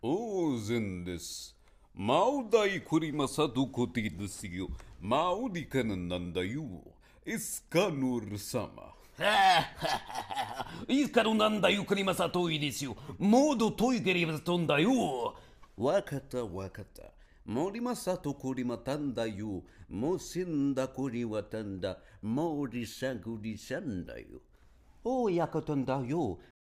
当然です。Mal daí Kurimasa do Kotidusiu. Mal de Kananandayu. Escanur-sama. Escanur-nandayu Kurimasa Toi desu. Modo Toi Kerimatondayu. Wakata, wakata. Morimasa to Kurimatandayu. Mosinda Kuriwatanda. Morisagurisandayu. おやことんだよ。